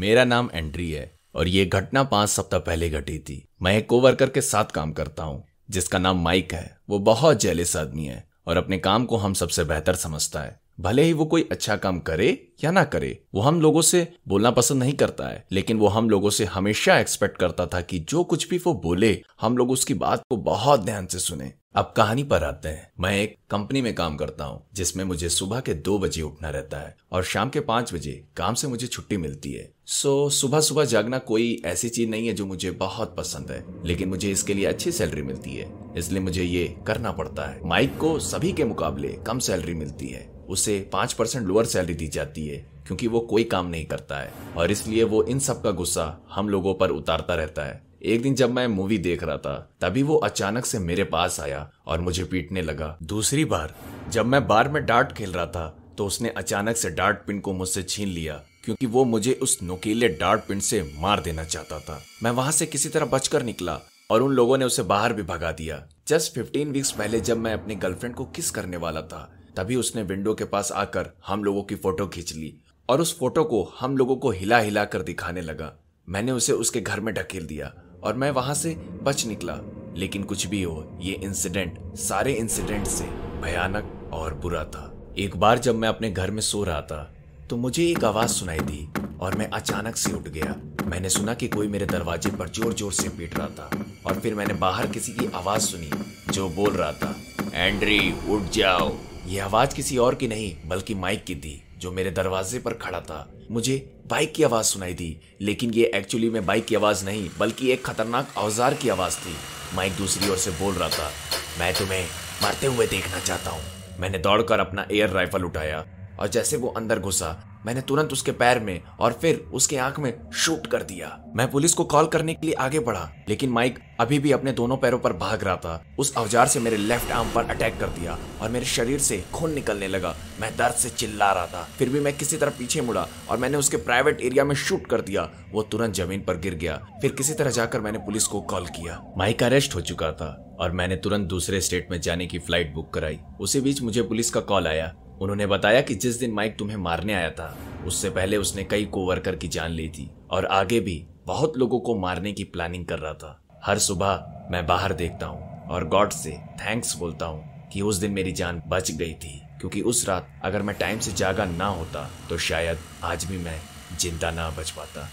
मेरा नाम एंड्री है और ये घटना पांच सप्ताह पहले घटी थी मैं एक कोवर्कर के साथ काम करता हूँ जिसका नाम माइक है वो बहुत जेलिस आदमी है और अपने काम को हम सबसे बेहतर समझता है भले ही वो कोई अच्छा काम करे या ना करे वो हम लोगों से बोलना पसंद नहीं करता है लेकिन वो हम लोगों से हमेशा एक्सपेक्ट करता था कि जो कुछ भी वो बोले हम लोग उसकी बात को बहुत ध्यान से सुने अब कहानी पर आते हैं मैं एक कंपनी में काम करता हूँ जिसमें मुझे सुबह के दो बजे उठना रहता है और शाम के पांच बजे काम से मुझे छुट्टी मिलती है सो सुबह सुबह जागना कोई ऐसी चीज नहीं है जो मुझे बहुत पसंद है लेकिन मुझे इसके लिए अच्छी सैलरी मिलती है इसलिए मुझे ये करना पड़ता है माइक को सभी के मुकाबले कम सैलरी मिलती है उसे पांच परसेंट लोअर सैलरी दी जाती है क्योंकि वो कोई काम नहीं करता है और इसलिए वो इन सब का गुस्सा हम लोगों पर उतारता रहता है एक दिन जब मैं मूवी देख रहा था तभी वो अचानक से मेरे पास आया और मुझे पीटने लगा दूसरी बार जब मैं बार में डार्ट खेल रहा था तो उसने अचानक से डार्ट पिन को मुझसे छीन लिया क्योंकि वो मुझे उस नुकीले डार्ट पिन से मार देना चाहता था मैं वहां से किसी तरह बचकर निकला और उन लोगों ने उसे बाहर भी भगा दिया जस्ट फिफ्टीन वीक्स पहले जब मैं अपनी गर्लफ्रेंड को किस करने वाला था तभी उसने विंडो के पास आकर हम लोगों की फोटो खींच ली और उस फोटो को हम लोगों को हिला हिला कर दिखाने लगा मैंने उसे उसके घर में ढकेल दिया और मैं वहां से बच निकला लेकिन कुछ भी हो ये इंसिडेंट सारे इंसिडेंट से भयानक और बुरा था एक बार जब मैं अपने घर में सो रहा था तो मुझे एक आवाज सुनाई दी और मैं अचानक से उठ गया मैंने सुना कि कोई मेरे दरवाजे पर जोर जोर से पीट रहा था और फिर मैंने बाहर किसी की आवाज सुनी जो बोल रहा था एंड्री उठ जाओ ये आवाज किसी और की नहीं बल्कि माइक की थी जो मेरे दरवाजे पर खड़ा था मुझे बाइक की आवाज़ सुनाई दी लेकिन ये एक्चुअली में बाइक की आवाज़ नहीं बल्कि एक खतरनाक औजार की आवाज़ थी माइक दूसरी ओर से बोल रहा था मैं तुम्हें मरते हुए देखना चाहता हूँ मैंने दौड़कर अपना एयर राइफल उठाया और जैसे वो अंदर घुसा मैंने तुरंत उसके पैर में और फिर उसके आंख में शूट कर दिया मैं पुलिस को कॉल करने के लिए आगे बढ़ा लेकिन माइक अभी भी अपने दोनों पैरों पर भाग रहा था उस औजार से मेरे लेफ्ट आर्म पर अटैक कर दिया और मेरे शरीर से खून निकलने लगा मैं दर्द से चिल्ला रहा था फिर भी मैं किसी तरह पीछे मुड़ा और मैंने उसके प्राइवेट एरिया में शूट कर दिया वो तुरंत जमीन पर गिर गया फिर किसी तरह जाकर मैंने पुलिस को कॉल किया माइक अरेस्ट हो चुका था और मैंने तुरंत दूसरे स्टेट में जाने की फ्लाइट बुक कराई उसी बीच मुझे पुलिस का कॉल आया उन्होंने बताया कि जिस दिन माइक तुम्हें मारने आया था उससे पहले उसने कई कोवर्कर की जान ली थी और आगे भी बहुत लोगों को मारने की प्लानिंग कर रहा था हर सुबह मैं बाहर देखता हूँ और गॉड से थैंक्स बोलता हूँ कि उस दिन मेरी जान बच गई थी क्योंकि उस रात अगर मैं टाइम से जागा ना होता तो शायद आज भी मैं जिंदा ना बच पाता